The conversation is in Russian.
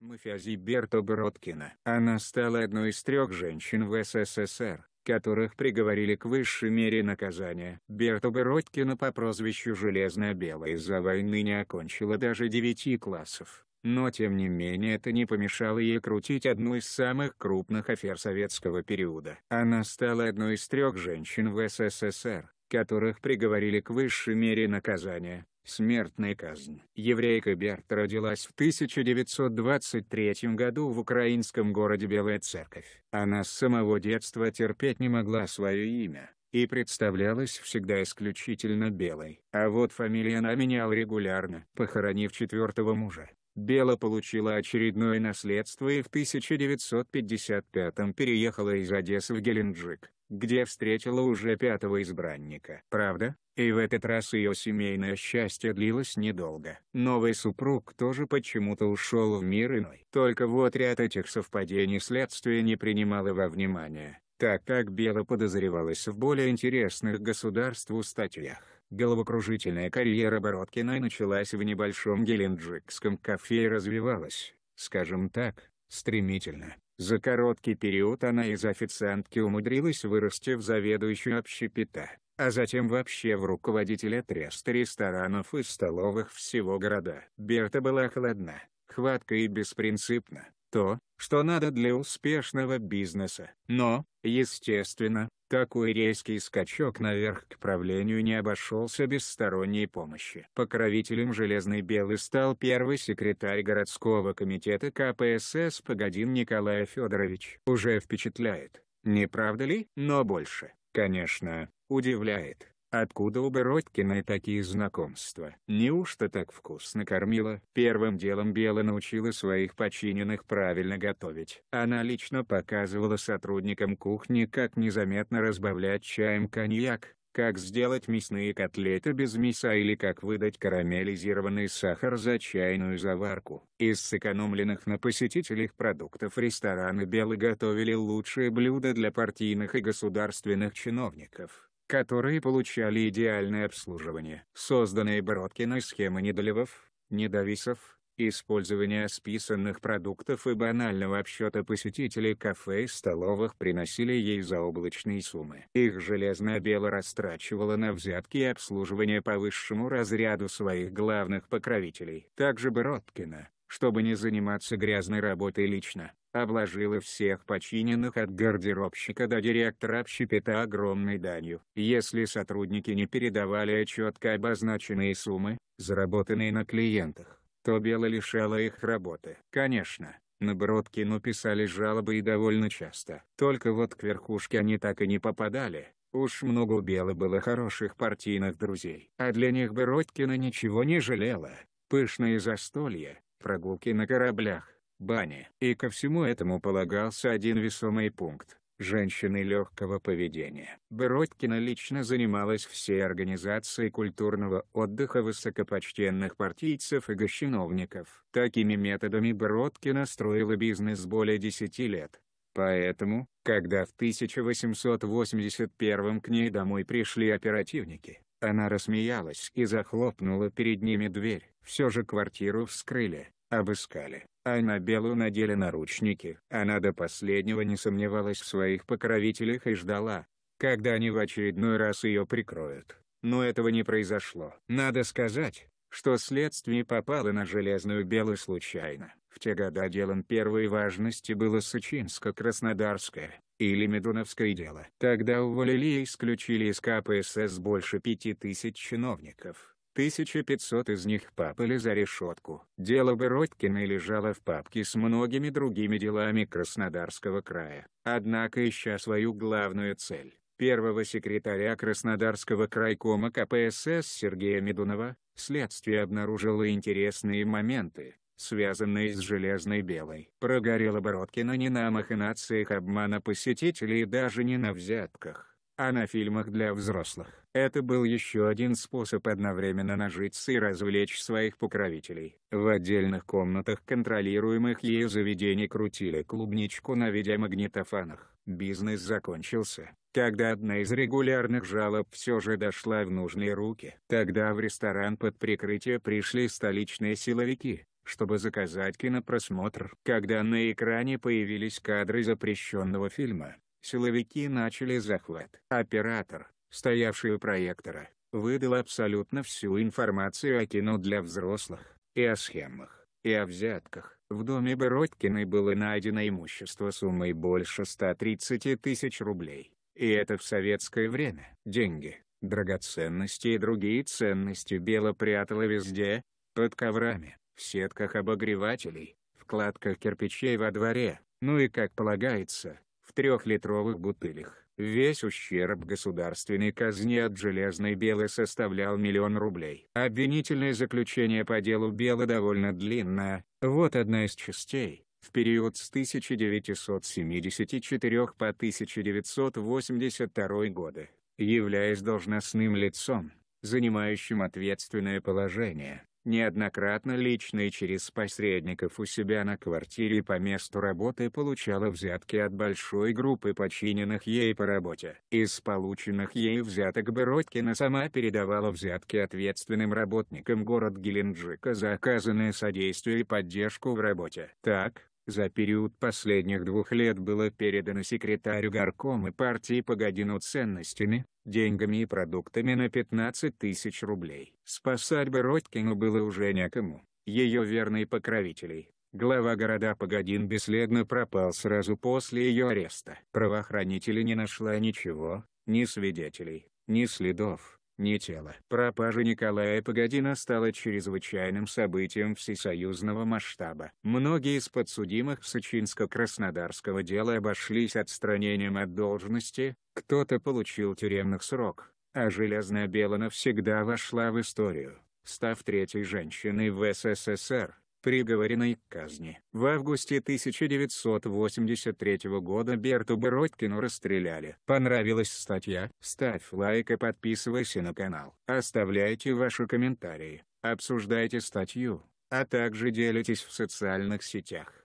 Мафиази Берта Бородкина. Она стала одной из трех женщин в СССР, которых приговорили к высшей мере наказания. Берта Бородкина по прозвищу «Железная белая» из-за войны не окончила даже девяти классов. Но тем не менее это не помешало ей крутить одну из самых крупных афер советского периода. Она стала одной из трех женщин в СССР, которых приговорили к высшей мере наказания. Смертная казнь. Еврейка Берта родилась в 1923 году в украинском городе Белая Церковь. Она с самого детства терпеть не могла свое имя, и представлялась всегда исключительно белой. А вот фамилия она меняла регулярно. Похоронив четвертого мужа, Бела получила очередное наследство и в 1955 переехала из Одессы в Геленджик где встретила уже пятого избранника. Правда, и в этот раз ее семейное счастье длилось недолго. Новый супруг тоже почему-то ушел в мир иной. Только вот ряд этих совпадений следствие не принимало во внимание, так как Бела подозревалась в более интересных государству статьях. Головокружительная карьера Бородкиной началась в небольшом геленджикском кафе и развивалась, скажем так, стремительно. За короткий период она из официантки умудрилась вырасти в заведующую общепита, а затем вообще в руководителя треста ресторанов и столовых всего города. Берта была холодна, хватка и беспринципна то, что надо для успешного бизнеса. Но, естественно, такой резкий скачок наверх к правлению не обошелся без сторонней помощи. Покровителем Железной Белы стал первый секретарь городского комитета КПСС Погодин Николай Федорович. Уже впечатляет, не правда ли? Но больше, конечно, удивляет. Откуда у Бородкиной такие знакомства? Неужто так вкусно кормила? Первым делом Бела научила своих подчиненных правильно готовить. Она лично показывала сотрудникам кухни как незаметно разбавлять чаем коньяк, как сделать мясные котлеты без мяса или как выдать карамелизированный сахар за чайную заварку. Из сэкономленных на посетителях продуктов рестораны Белы готовили лучшие блюда для партийных и государственных чиновников которые получали идеальное обслуживание. Созданные Бродкиной схемы недолевов, недовисов, использование списанных продуктов и банального обсчета посетителей кафе и столовых приносили ей заоблачные суммы. Их железно-бело растрачивала на взятки и обслуживание по высшему разряду своих главных покровителей. Также Бородкина, чтобы не заниматься грязной работой лично, обложила всех подчиненных от гардеробщика до директора общепита огромной данью. Если сотрудники не передавали четко обозначенные суммы, заработанные на клиентах, то Белла лишала их работы. Конечно, на Бродкину писали жалобы и довольно часто. Только вот к верхушке они так и не попадали. Уж много у Белы было хороших партийных друзей. А для них Бродкина ничего не жалела. Пышные застолья, прогулки на кораблях, бани. И ко всему этому полагался один весомый пункт – женщины легкого поведения. Бородкина лично занималась всей организацией культурного отдыха высокопочтенных партийцев и гощиновников. Такими методами Бородкина строила бизнес более 10 лет. Поэтому, когда в 1881 к ней домой пришли оперативники, она рассмеялась и захлопнула перед ними дверь. Все же квартиру вскрыли, обыскали, а на Белу надели наручники. Она до последнего не сомневалась в своих покровителях и ждала, когда они в очередной раз ее прикроют. Но этого не произошло. Надо сказать, что следствие попало на Железную белу случайно. В те года делом первой важности было Сычинско-Краснодарское или Медуновское дело. Тогда уволили и исключили из КПСС больше пяти тысяч чиновников. 1500 из них попали за решетку. Дело Бородкина лежало в папке с многими другими делами Краснодарского края. Однако ища свою главную цель, первого секретаря Краснодарского крайкома КПСС Сергея Медунова, Следствие обнаружило интересные моменты, связанные с Железной Белой. Прогорела Бородкина не на махинациях обмана посетителей и даже не на взятках а на фильмах для взрослых. Это был еще один способ одновременно нажиться и развлечь своих покровителей. В отдельных комнатах контролируемых ею заведений крутили клубничку на видеомагнитофанах. Бизнес закончился, когда одна из регулярных жалоб все же дошла в нужные руки. Тогда в ресторан под прикрытие пришли столичные силовики, чтобы заказать кинопросмотр. Когда на экране появились кадры запрещенного фильма, Силовики начали захват. Оператор, стоявший у проектора, выдал абсолютно всю информацию о кино для взрослых, и о схемах, и о взятках. В доме Бородкиной было найдено имущество суммой больше 130 тысяч рублей. И это в советское время. Деньги, драгоценности и другие ценности Бела прятала везде, под коврами, в сетках обогревателей, в кладках кирпичей во дворе, ну и как полагается, в трехлитровых бутылях. Весь ущерб государственной казне от железной белы составлял миллион рублей. Обвинительное заключение по делу Белы довольно длинное, вот одна из частей. В период с 1974 по 1982 годы, являясь должностным лицом, занимающим ответственное положение, неоднократно лично и через посредников у себя на квартире по месту работы получала взятки от большой группы подчиненных ей по работе. Из полученных ей взяток Бородкина сама передавала взятки ответственным работникам город Геленджика за оказанное содействие и поддержку в работе. Так, за период последних двух лет было передано секретарю горкома партии Погодину ценностями, деньгами и продуктами на 15 тысяч рублей. Спасать Бородькину было уже некому, ее верные покровители. Глава города Погодин бесследно пропал сразу после ее ареста. Правоохранители не нашла ничего, ни свидетелей, ни следов ни тела. Пропажа Николая Погодина стала чрезвычайным событием всесоюзного масштаба. Многие из подсудимых сочинско краснодарского дела обошлись отстранением от должности, кто-то получил тюремных срок, а Железная Бела навсегда вошла в историю, став третьей женщиной в СССР, приговоренной к казни. В августе 1983 года Берту Бородкину расстреляли. Понравилась статья? Ставь лайк и подписывайся на канал. Оставляйте ваши комментарии, обсуждайте статью, а также делитесь в социальных сетях.